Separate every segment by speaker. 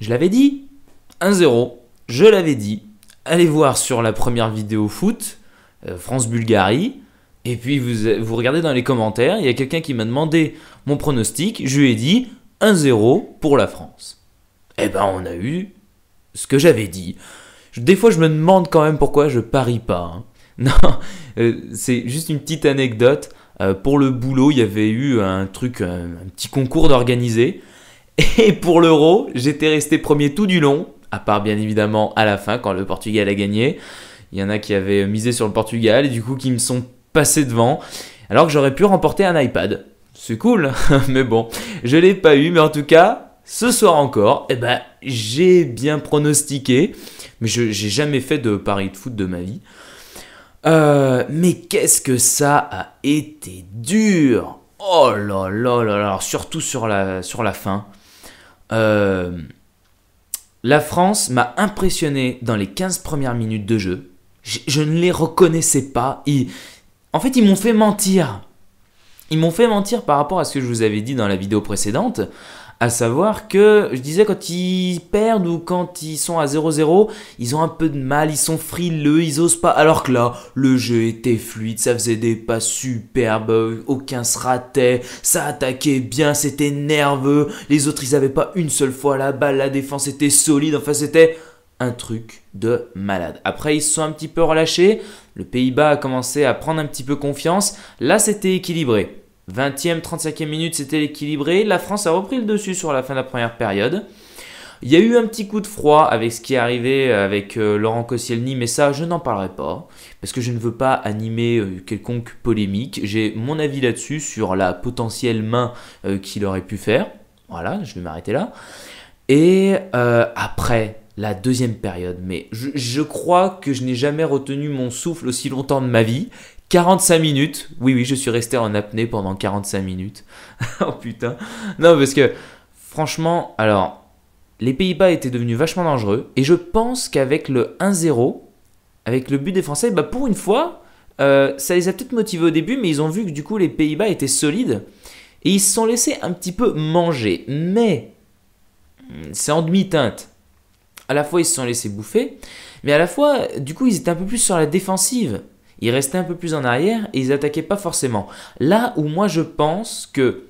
Speaker 1: Je l'avais dit, 1-0, je l'avais dit. Allez voir sur la première vidéo foot, euh, France-Bulgarie, et puis euh, vous, regardez dans les commentaires, il y a quelqu'un qui m'a demandé mon pronostic, je lui ai dit 1-0 pour la France. Eh ben on a eu ce que j'avais dit. Des fois je me demande quand même pourquoi je parie pas. Hein. Non, euh, c'est juste une petite anecdote. pour le boulot, il y avait eu un truc, un petit concours d'organiser. Et pour l'euro, j'étais resté premier tout du long, à part bien évidemment à la fin quand le Portugal a gagné. Il y en a qui avaient misé sur le Portugal et du coup qui me sont passés devant, alors que j'aurais pu remporter un iPad. C'est cool, mais bon, je l'ai pas eu, mais en tout cas, ce soir encore, eh ben, j'ai bien pronostiqué, mais je n'ai jamais fait de pari de foot de ma vie. Euh, mais qu'est-ce que ça a été dur Oh là là là là, surtout sur la, sur la fin. Euh, la France m'a impressionné dans les 15 premières minutes de jeu. Je, ne les reconnaissais pas. en fait, ils m'ont fait mentir. Ils m'ont fait mentir par rapport à ce que je vous avais dit dans la vidéo précédente. À savoir que, je disais, quand ils perdent ou quand ils sont à 0-0, ils ont un peu de mal, ils sont frileux, ils osent pas. Alors que là, le jeu était fluide, ça faisait des pas superbes, aucun se ratait, ça attaquait bien, c'était nerveux. Les autres, ils avaient pas une seule fois la balle, la défense était solide, enfin c'était un truc de malade. Après, ils se sont un petit peu relâchés. Le Pays-Bas a commencé à prendre un petit peu confiance. Là, c'était équilibré. 20e, 35e minute, c'était l'équilibré. La France a repris le dessus sur la fin de la première période. Il y a eu un petit coup de froid avec ce qui est arrivé euh, avec euh, Laurent Koscielny, mais ça, je n'en parlerai pas, parce que je ne veux pas animer euh, quelconque polémique. J'ai mon avis là-dessus, sur la potentielle main qu'il aurait pu faire. Voilà, je vais m'arrêter là. Et après la deuxième période, mais je crois que je n'ai jamais retenu mon souffle aussi longtemps de ma vie. 45 minutes. Oui, oui, je suis resté en apnée pendant 45 minutes. oh putain. Non, parce que franchement, alors, les Pays-Bas étaient devenus vachement dangereux. Et je pense qu'avec le 1-0, avec le but des Français, bah, pour une fois, euh, ça les a peut-être motivés au début, mais ils ont vu que du coup les Pays-Bas étaient solides. Et ils se sont laissés un petit peu manger. Mais hum, c'est en demi-teinte. À la fois ils se sont laissés bouffer, mais à la fois, du coup, ils étaient un peu plus sur la défensive. Ils restaient un peu plus en arrière et ils attaquaient pas forcément. Là où moi je pense que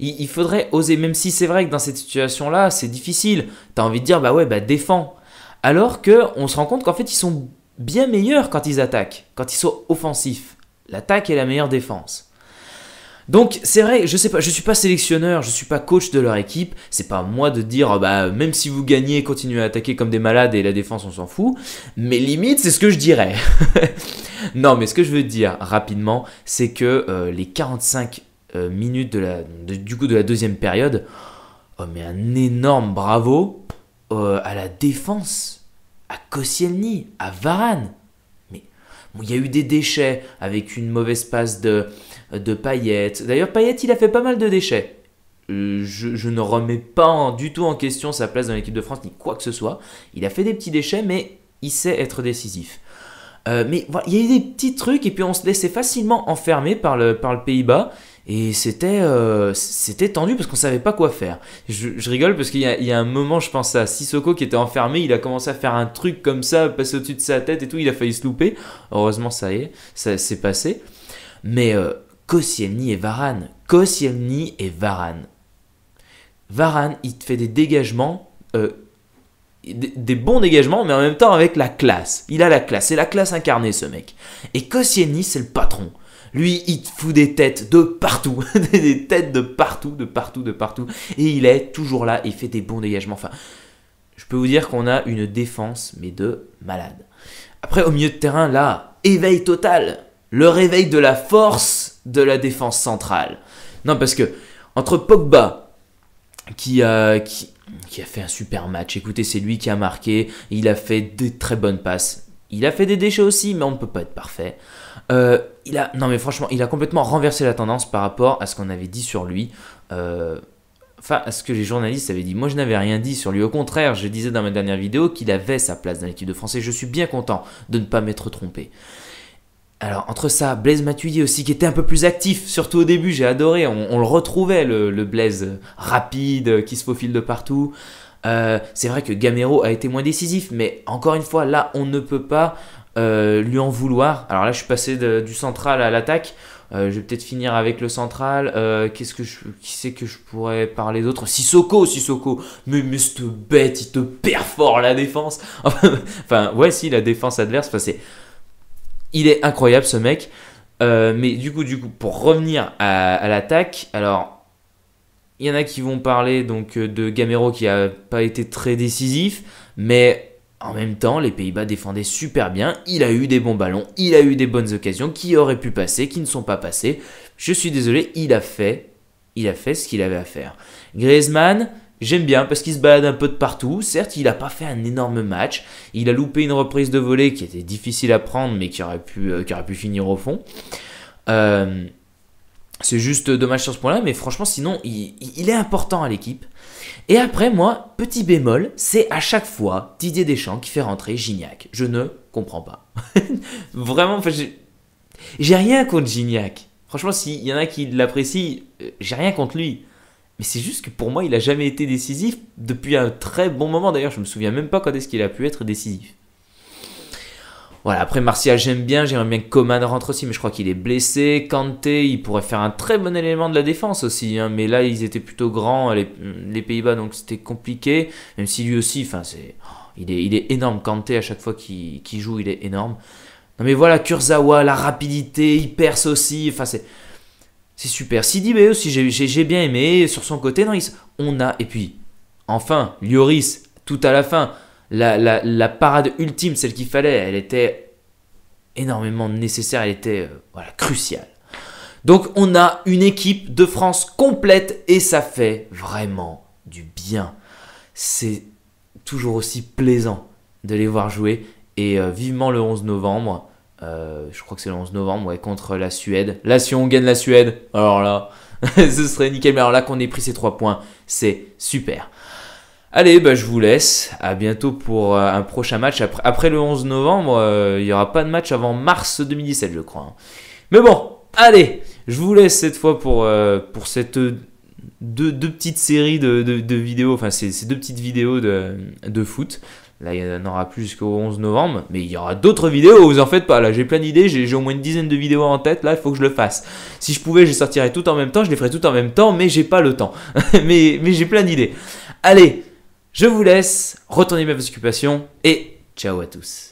Speaker 1: il, faudrait oser, même si c'est vrai que dans cette situation-là, c'est difficile. T'as envie de dire, bah ouais, bah défends. Alors qu'on se rend compte qu'en fait, ils sont bien meilleurs quand ils attaquent, quand ils sont offensifs. L'attaque est la meilleure défense. Donc c'est vrai, je sais pas, je suis pas sélectionneur, je suis pas coach de leur équipe, c'est pas à moi de dire oh, bah même si vous gagnez, continuez à attaquer comme des malades et la défense on s'en fout, mais limite c'est ce que je dirais. non, mais ce que je veux dire rapidement, c'est que euh, les 45 euh, minutes de la du coup de la deuxième période, oh mais un énorme bravo euh, à la défense, à Koscielny, à Varane. Mais il y a eu des déchets avec une mauvaise passe de de Payette. D'ailleurs, Payet, il a fait pas mal de déchets. Euh, je, ne remets pas du tout en question sa place dans l'équipe de France ni quoi que ce soit. Il a fait des petits déchets, mais il sait être décisif. Euh, mais voilà, il y a eu des petits trucs et puis on se laissait facilement enfermer par le, par le Pays-Bas. Et c'était euh, c'était tendu parce qu'on savait pas quoi faire. Je, rigole parce qu'il y, a un moment, je pense à Sissoko qui était enfermé, il a commencé à faire un truc comme ça, passer au-dessus de sa tête et tout, il a failli se louper. Heureusement, ça y est, ça s'est passé. Mais Koscielny et Varane. Koscielny et Varane. Varane, il te fait des dégagements, euh, des, bons dégagements, mais en même temps avec la classe. Il a la classe, c'est la classe incarnée ce mec. Et Koscielny, c'est le patron. Lui, il te fout des têtes de partout, des têtes de partout, de partout, de partout. Et il est toujours là, il fait des bons dégagements. Enfin, je peux vous dire qu'on a une défense, mais de malade. Après, au milieu de terrain, là, éveil total. Le réveil de la force de la défense centrale. Non, parce que entre Pogba, qui, a qui, a fait un super match, écoutez, c'est lui qui a marqué, il a fait des très bonnes passes. Il a fait des déchets aussi, mais on ne peut pas être parfait. Euh, il a, non mais franchement, il a complètement renversé la tendance par rapport à ce qu'on avait dit sur lui. Euh, enfin, à ce que les journalistes avaient dit. Moi, je n'avais rien dit sur lui. Au contraire, je disais dans ma dernière vidéo qu'il avait sa place dans l'équipe de France et je suis bien content de ne pas m'être trompé. Alors entre ça, Blaise Matuidi aussi qui était un peu plus actif, surtout au début, j'ai adoré, on, le retrouvait, le, Blaise rapide, euh, qui se faufile de partout. Euh, c'est vrai que Gamero a été moins décisif, mais encore une fois, là, on ne peut pas euh, lui en vouloir. Alors là, je suis passé du central à l'attaque. je vais peut-être finir avec le central. Qu'est-ce que je, qui c'est que je pourrais parler d'autre Sissoko, Sissoko. Mais, mais cette bête, il te perfore la défense. enfin, ouais, si la défense adverse. c'est il est incroyable ce mec. Euh, mais du coup, du coup, pour revenir à, l'attaque, alors il y en a qui vont parler donc euh, de Gamero qui a pas été très décisif, mais en même temps, les Pays-Bas défendaient super bien. Il a eu des bons ballons, il a eu des bonnes occasions qui auraient pu passer, qui ne sont pas passées. Je suis désolé, il a fait, il a fait ce qu'il avait à faire. Griezmann, J'aime bien parce qu'il se balade un peu de partout. Certes, il n'a pas fait un énorme match. Il a loupé une reprise de volée qui était difficile à prendre, mais qui aurait pu, euh, qui aurait pu finir au fond. Euh, c'est juste dommage sur ce point-là, mais franchement, sinon, il, est important à l'équipe. Et après, moi, petit bémol, c'est à chaque fois Didier Deschamps qui fait rentrer Gignac. Je ne comprends pas. Vraiment, j'ai rien contre Gignac. Franchement, s'il y en a qui l'apprécient, euh, j'ai rien contre lui. Mais c'est juste que pour moi, il n'a jamais été décisif depuis un très bon moment. D'ailleurs, je me souviens même pas quand est-ce qu'il a pu être décisif. Voilà, après Martial, j'aime bien, j'aimerais bien que Coman rentre aussi, mais je crois qu'il est blessé. Kanté, il pourrait faire un très bon élément de la défense aussi, hein. mais là, ils étaient plutôt grands, les, Pays-Bas, donc c'était compliqué. Même si lui aussi, enfin, c'est, oh, il, est, il est énorme. Kanté, à chaque fois qu'il joue, il est énorme. Non mais voilà, Kurzawa, la rapidité, il perce aussi, enfin, c'est c'est super. Sidi aussi, j'ai bien aimé. Sur son côté, noris on a. Et puis, enfin, Lioris, tout à la fin, la, parade ultime, celle qu'il fallait, elle était énormément nécessaire, elle était euh, voilà, cruciale. Donc, on a une équipe de France complète et ça fait vraiment du bien. C'est toujours aussi plaisant de les voir jouer et euh, vivement le 11 novembre. Euh, je crois que c'est le 11 novembre, contre la Suède. Là, si on gagne la Suède, alors là, ce serait nickel. Mais alors là qu'on ait pris ces trois points, c'est super. Allez, bah, je vous laisse. À bientôt pour euh, un prochain match. Après, le 11 novembre, euh, il n'y aura pas de match avant mars 2017, je crois. Hein. Mais bon, allez, je vous laisse cette fois pour, pour cette deux, petites séries de, vidéos, enfin, ces, deux petites vidéos de foot. Là, il n'y en aura plus jusqu'au 11 novembre, mais il y aura d'autres vidéos, vous en faites pas. Là, j'ai plein d'idées, j'ai au moins une dizaine de vidéos en tête, là, il faut que je le fasse. Si je pouvais, je sortirais tout en même temps, je les ferais tout en même temps, mais j'ai pas le temps. mais mais j'ai plein d'idées. Allez, je vous laisse, retournez mes occupations et ciao à tous.